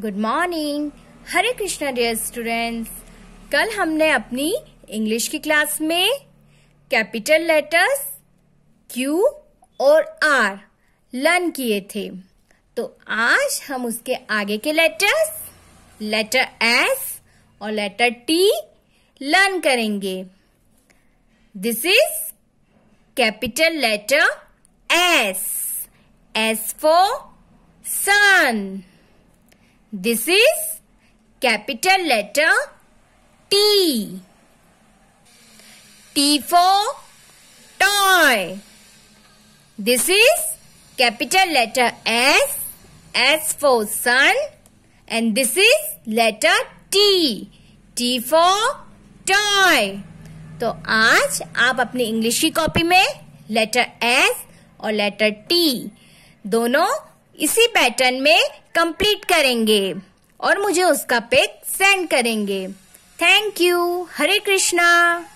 Good morning Hare Krishna dear students कल हमने अपनी इंग्लिश की क्लास में कैपिटल लेटर्स क्यू और आर लर्न किए थे तो आज हम उसके आगे के लेटर्स लेटर एस और लेटर टी लर्न करेंगे this is capital letter S S for sun This is capital letter T. T for toy. This is capital letter S. S for sun. And this is letter T. T for toy. तो आज आप अपनी English की copy में letter S और letter T दोनों इसी pattern में कंप्लीट करेंगे और मुझे उसका पिक सेंड करेंगे थैंक यू हरे कृष्णा